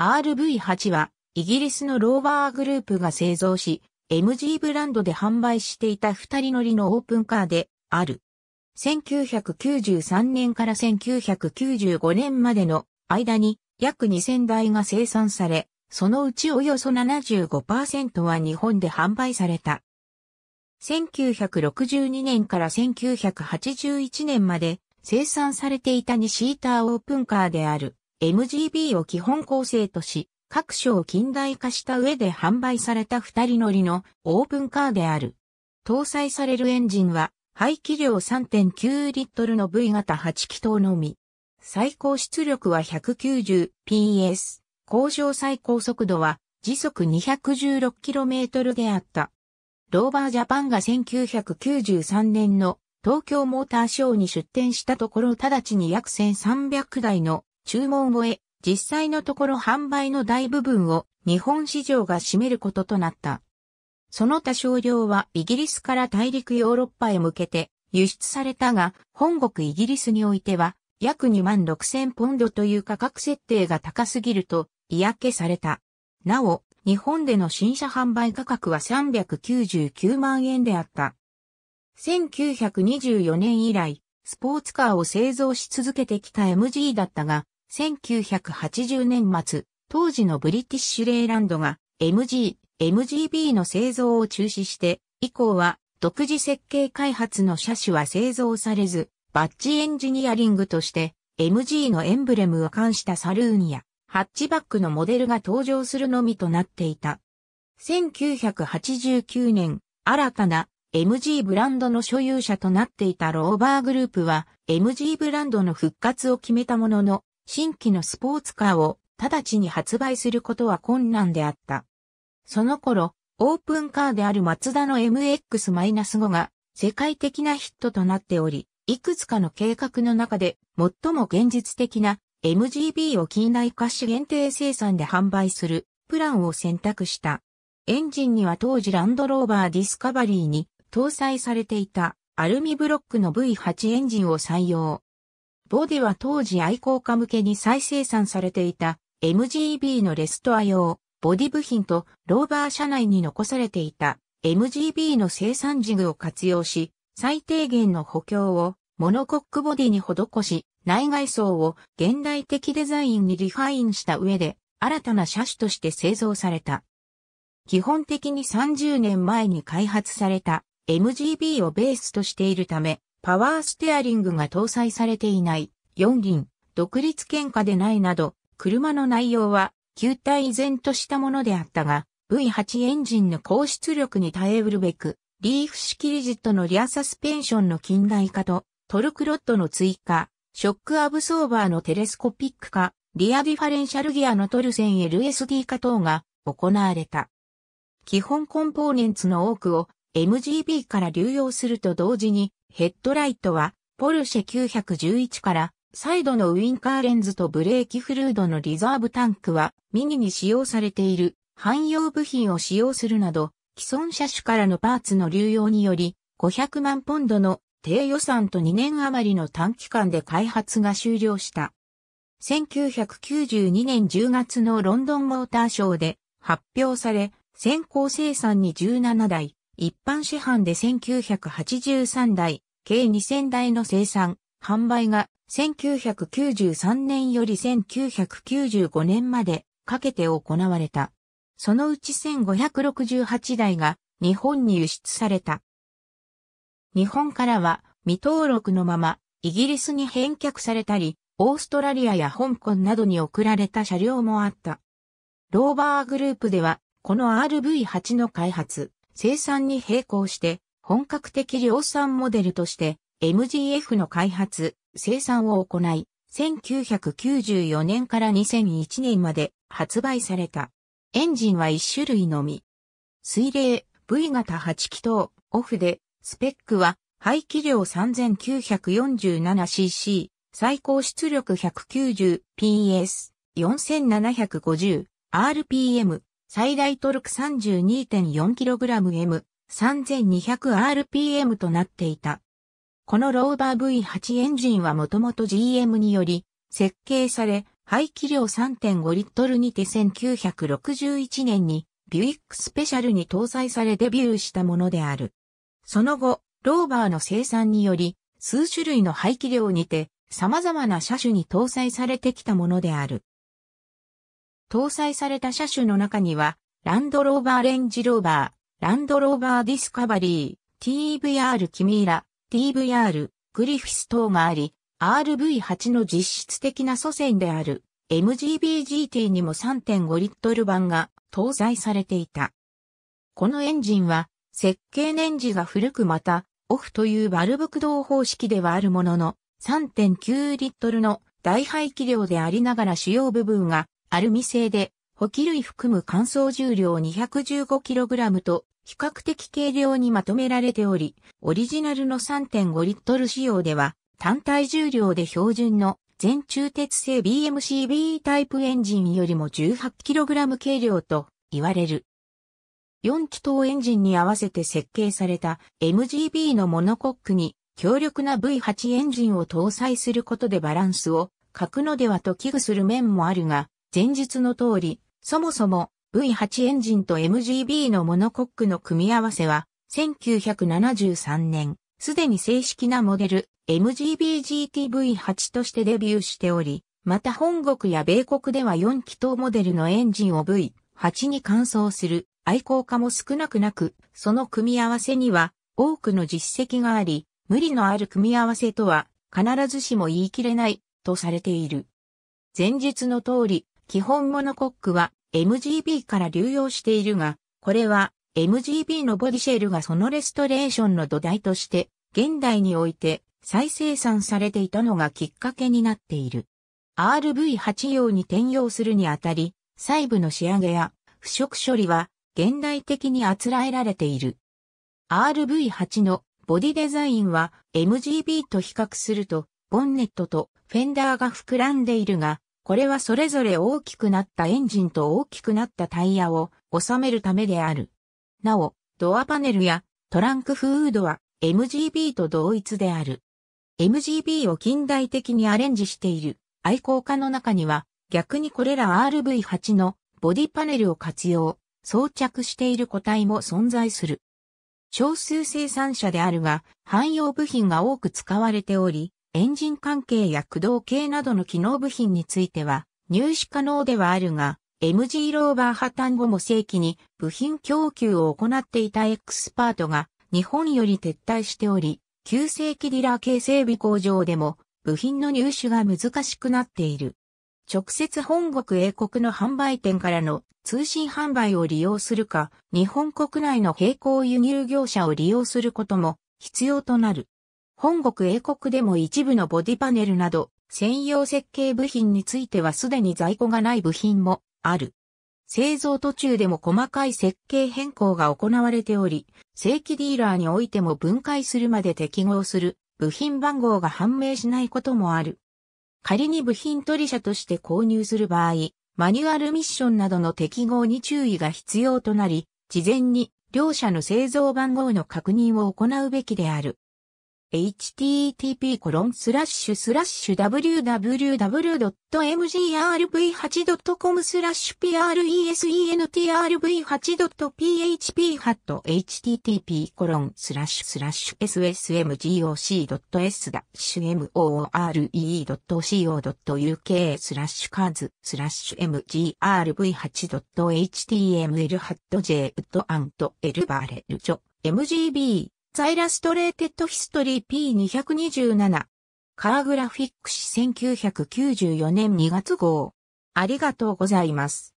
RV8 は、イギリスのローバーグループが製造し、MG ブランドで販売していた二人乗りのオープンカーである。1993年から1995年までの間に約2000台が生産され、そのうちおよそ75%は日本で販売された。1962年から1981年まで生産されていた2シーターオープンカーである。MGB を基本構成とし、各種を近代化した上で販売された二人乗りのオープンカーである。搭載されるエンジンは、排気量3.9リットルの V 型8気筒のみ。最高出力は 190PS。工場最高速度は時速 216km であった。ローバージャパンが1993年の東京モーターショーに出展したところ直ちに約1300台の注文を得、実際のところ販売の大部分を日本市場が占めることとなった。その他少量はイギリスから大陸ヨーロッパへ向けて輸出されたが、本国イギリスにおいては約2万6千ポンドという価格設定が高すぎると嫌気された。なお、日本での新車販売価格は399万円であった。1924年以来、スポーツカーを製造し続けてきた MG だったが、1980年末、当時のブリティッシュレイランドが MG、MGB の製造を中止して、以降は独自設計開発の車種は製造されず、バッジエンジニアリングとして MG のエンブレムを冠したサルーンやハッチバックのモデルが登場するのみとなっていた。1989年、新たな MG ブランドの所有者となっていたローバーグループは MG ブランドの復活を決めたものの新規のスポーツカーを直ちに発売することは困難であった。その頃、オープンカーであるマツダの MX-5 が世界的なヒットとなっており、いくつかの計画の中で最も現実的な MGB を近代化し限定生産で販売するプランを選択した。エンジンには当時ランドローバーディスカバリーに搭載されていたアルミブロックの V8 エンジンを採用。ボディは当時愛好家向けに再生産されていた MGB のレストア用ボディ部品とローバー車内に残されていた MGB の生産ジグを活用し、最低限の補強をモノコックボディに施し、内外装を現代的デザインにリファインした上で、新たな車種として製造された。基本的に30年前に開発された MGB をベースとしているため、パワーステアリングが搭載されていない、4輪、独立喧嘩でないなど、車の内容は、球体依然としたものであったが、V8 エンジンの高出力に耐えうるべく、リーフ式リジットのリアサスペンションの近代化と、トルクロットの追加、ショックアブソーバーのテレスコピック化、リアディファレンシャルギアのトルセン LSD 化等が行われた。基本コンポーネンツの多くを MGB から流用すると同時にヘッドライトは、ポルシェ911から、サイドのウィンカーレンズとブレーキフルードのリザーブタンクは、ミニに使用されている、汎用部品を使用するなど、既存車種からのパーツの流用により、500万ポンドの低予算と2年余りの短期間で開発が終了した。1992年10月のロンドンモーターショーで発表され、先行生産に17台、一般市販で1983台、計2000台の生産、販売が1993年より1995年までかけて行われた。そのうち1568台が日本に輸出された。日本からは未登録のままイギリスに返却されたり、オーストラリアや香港などに送られた車両もあった。ローバーグループではこの RV8 の開発、生産に並行して、本格的量産モデルとして MGF の開発、生産を行い、1994年から2001年まで発売された。エンジンは1種類のみ。水冷 V 型8気筒オフで、スペックは排気量 3947cc、最高出力 190PS、4750RPM、最大トルク 32.4kgm、3200rpm となっていた。このローバー V8 エンジンはもともと GM により設計され、排気量3.5リットルにて1961年にビュイックスペシャルに搭載されデビューしたものである。その後、ローバーの生産により、数種類の排気量にて様々な車種に搭載されてきたものである。搭載された車種の中には、ランドローバーレンジローバー、ランドローバーディスカバリー、TVR キミーラ、TVR、グリフィス等があり、RV8 の実質的な祖先である MGBGT にも3.5リットル版が搭載されていた。このエンジンは設計年次が古くまたオフというバルブ駆動方式ではあるものの3.9リットルの大排気量でありながら主要部分がアルミ製で、補給類含む乾燥重量 215kg と比較的軽量にまとめられており、オリジナルの3.5リットル仕様では単体重量で標準の全中鉄製 BMCB タイプエンジンよりも 18kg 軽量と言われる。4気筒エンジンに合わせて設計された MGB のモノコックに強力な V8 エンジンを搭載することでバランスを欠くのではと危惧する面もあるが、前述の通り、そもそも V8 エンジンと MGB のモノコックの組み合わせは、1973年、すでに正式なモデル MGBGTV8 としてデビューしており、また本国や米国では4気筒モデルのエンジンを V8 に換装する愛好家も少なくなく、その組み合わせには多くの実績があり、無理のある組み合わせとは必ずしも言い切れないとされている。前述の通り、基本モノコックは MGB から流用しているが、これは MGB のボディシェルがそのレストレーションの土台として、現代において再生産されていたのがきっかけになっている。RV8 用に転用するにあたり、細部の仕上げや腐食処理は現代的にあつらえられている。RV8 のボディデザインは MGB と比較すると、ボンネットとフェンダーが膨らんでいるが、これはそれぞれ大きくなったエンジンと大きくなったタイヤを収めるためである。なお、ドアパネルやトランクフードは MGB と同一である。MGB を近代的にアレンジしている愛好家の中には逆にこれら RV8 のボディパネルを活用、装着している個体も存在する。少数生産者であるが、汎用部品が多く使われており、エンジン関係や駆動系などの機能部品については入手可能ではあるが、MG ローバー破綻後も正規に部品供給を行っていたエクスパートが日本より撤退しており、旧世紀ディラー系整備工場でも部品の入手が難しくなっている。直接本国英国の販売店からの通信販売を利用するか、日本国内の並行輸入業者を利用することも必要となる。本国英国でも一部のボディパネルなど、専用設計部品についてはすでに在庫がない部品もある。製造途中でも細かい設計変更が行われており、正規ディーラーにおいても分解するまで適合する部品番号が判明しないこともある。仮に部品取り者として購入する場合、マニュアルミッションなどの適合に注意が必要となり、事前に両者の製造番号の確認を行うべきである。http コロンスラッシュスラッシュ www.mgrv8.com スラッシュ presentr8.php ハット http コロンスラッシュスラッシュ ssmgoc.s ダッシュ moore.co.uk スラッシュカズスラッシュ mgrv8.html ハット j ウッドアンドエルバーレルチョ mgb ザイラストレーテッドヒストリー P227。カーグラフィック誌1994年2月号。ありがとうございます。